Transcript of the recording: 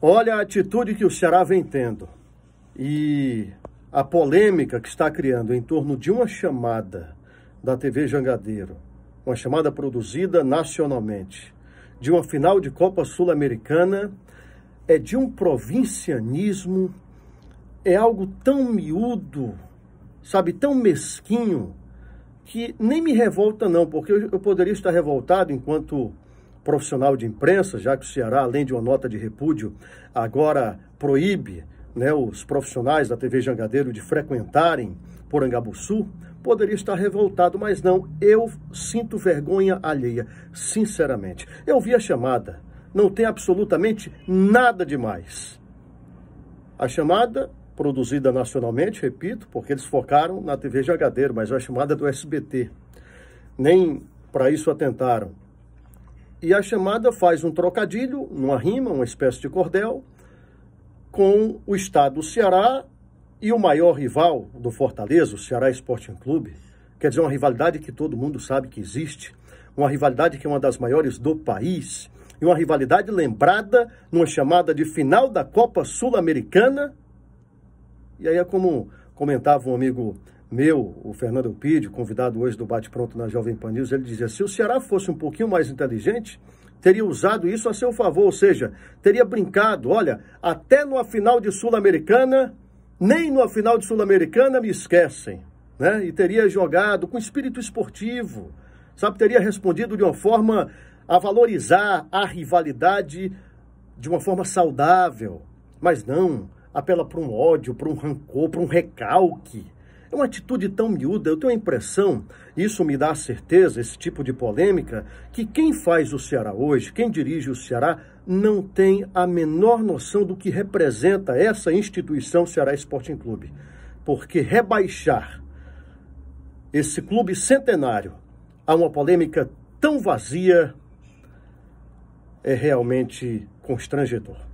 Olha a atitude que o Ceará vem tendo e a polêmica que está criando em torno de uma chamada da TV Jangadeiro, uma chamada produzida nacionalmente, de uma final de Copa Sul-Americana, é de um provincianismo, é algo tão miúdo, sabe, tão mesquinho, que nem me revolta não, porque eu, poderia estar revoltado enquanto profissional de imprensa, já que o Ceará, além de uma nota de repúdio, agora proíbe né, os profissionais da TV Jangadeiro de frequentarem Porangabuçu, poderia estar revoltado, mas não, eu sinto vergonha alheia, sinceramente. Eu vi a chamada, não tem absolutamente nada demais. A chamada, produzida nacionalmente, repito, porque eles focaram na TV Jangadeiro, mas é a chamada do SBT. Nem para isso atentaram e a chamada faz um trocadilho, uma rima, uma espécie de cordel, com o estado do Ceará e o maior rival do Fortaleza, o Ceará Sporting Clube. Quer dizer, uma rivalidade que todo mundo sabe que existe, uma rivalidade que é uma das maiores do país, e uma rivalidade lembrada numa chamada de final da Copa Sul-Americana. E aí é como comentava um amigo meu, o Fernando Elpidio, convidado hoje do Bate Pronto na Jovem Pan News, ele dizia: se o Ceará fosse um pouquinho mais inteligente, teria usado isso a seu favor, ou seja, teria brincado. Olha, até numa final de Sul-Americana, nem numa final de Sul-Americana me esquecem, né? E teria jogado com espírito esportivo, sabe? Teria respondido de uma forma a valorizar a rivalidade de uma forma saudável, mas não apela para um ódio, para um rancor, para um recalque é uma atitude tão miúda, eu tenho a impressão, isso me dá a certeza, esse tipo de polêmica, que quem faz o Ceará hoje, quem dirige o Ceará, não tem a menor noção do que representa essa instituição Ceará Sporting Clube. Porque rebaixar esse clube centenário a uma polêmica tão vazia é realmente constrangedor.